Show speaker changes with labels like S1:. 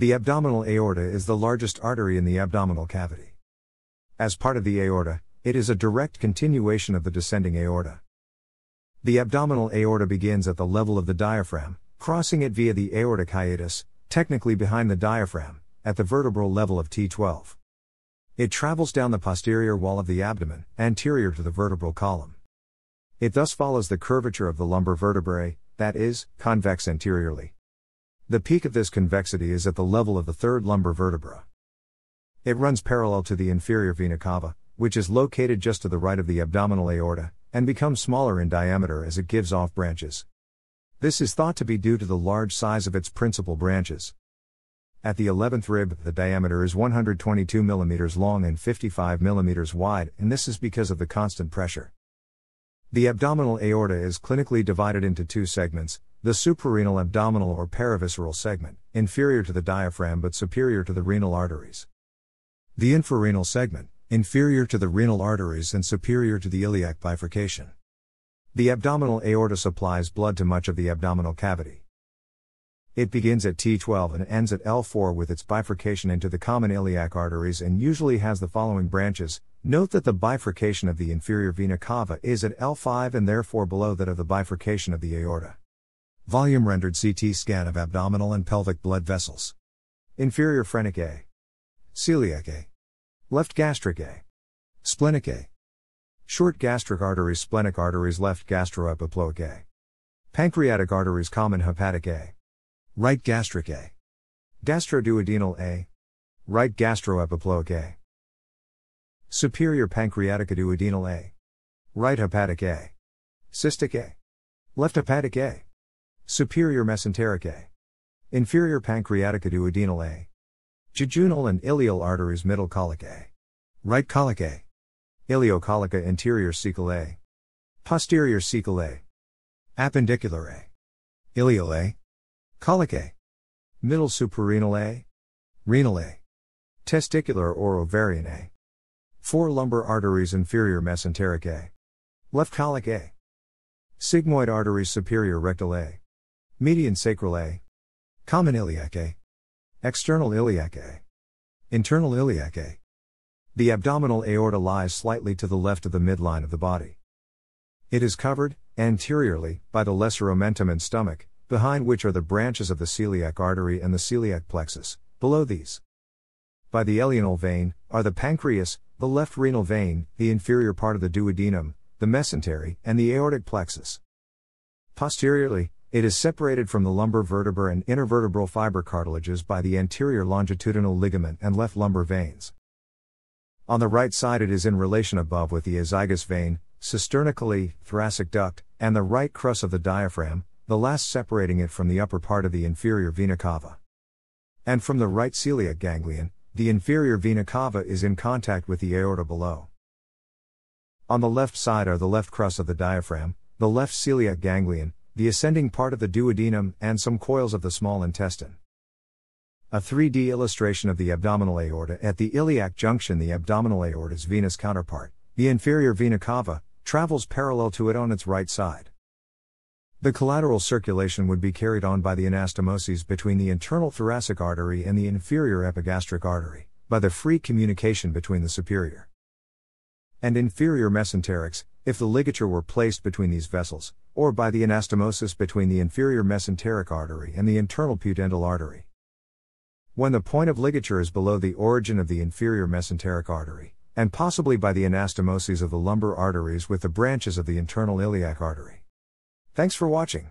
S1: The abdominal aorta is the largest artery in the abdominal cavity. As part of the aorta, it is a direct continuation of the descending aorta. The abdominal aorta begins at the level of the diaphragm, crossing it via the aortic hiatus, technically behind the diaphragm, at the vertebral level of T12. It travels down the posterior wall of the abdomen, anterior to the vertebral column. It thus follows the curvature of the lumbar vertebrae, that is, convex anteriorly, the peak of this convexity is at the level of the third lumbar vertebra. It runs parallel to the inferior vena cava, which is located just to the right of the abdominal aorta, and becomes smaller in diameter as it gives off branches. This is thought to be due to the large size of its principal branches. At the 11th rib, the diameter is 122 mm long and 55 mm wide, and this is because of the constant pressure. The abdominal aorta is clinically divided into two segments the suprarenal abdominal or paravisceral segment, inferior to the diaphragm but superior to the renal arteries. The infrarenal segment, inferior to the renal arteries and superior to the iliac bifurcation. The abdominal aorta supplies blood to much of the abdominal cavity. It begins at T12 and ends at L4 with its bifurcation into the common iliac arteries and usually has the following branches. Note that the bifurcation of the inferior vena cava is at L5 and therefore below that of the bifurcation of the aorta. Volume rendered CT scan of abdominal and pelvic blood vessels. Inferior phrenic A. Celiac A. Left gastric A. Splenic A. Short gastric arteries, splenic arteries, left gastroepiploic A. Pancreatic arteries, common hepatic A. Right gastric A. Gastroduodenal A. Right gastroepiploic A. Superior pancreatic duodenal A. Right hepatic A. Cystic A. Left hepatic A. Superior mesenteric A. Inferior pancreatic duodenal A. Jejunal and ileal arteries middle colic A. Right colic A. Ileocolica anterior cecal A. Posterior cecal A. Appendicular A. Ileal A. Colic A. Middle suprarenal A. Renal A. Testicular or ovarian A. Four lumbar arteries inferior mesenteric A. Left colic A. Sigmoid arteries superior rectal A. Median sacral A. Common iliac A. External iliac A. Internal iliac A. The abdominal aorta lies slightly to the left of the midline of the body. It is covered, anteriorly, by the lesser omentum and stomach, behind which are the branches of the celiac artery and the celiac plexus, below these. By the ileal vein, are the pancreas, the left renal vein, the inferior part of the duodenum, the mesentery, and the aortic plexus. Posteriorly, it is separated from the lumbar vertebra and intervertebral fiber cartilages by the anterior longitudinal ligament and left lumbar veins. On the right side, it is in relation above with the azygous vein, cisternically, thoracic duct, and the right crus of the diaphragm, the last separating it from the upper part of the inferior vena cava. And from the right celiac ganglion, the inferior vena cava is in contact with the aorta below. On the left side are the left crus of the diaphragm, the left celiac ganglion, the ascending part of the duodenum, and some coils of the small intestine. A 3D illustration of the abdominal aorta at the iliac junction The abdominal aorta's venous counterpart, the inferior vena cava, travels parallel to it on its right side. The collateral circulation would be carried on by the anastomoses between the internal thoracic artery and the inferior epigastric artery, by the free communication between the superior and inferior mesenterics, if the ligature were placed between these vessels, or by the anastomosis between the inferior mesenteric artery and the internal pudendal artery. When the point of ligature is below the origin of the inferior mesenteric artery, and possibly by the anastomoses of the lumbar arteries with the branches of the internal iliac artery. Thanks for watching.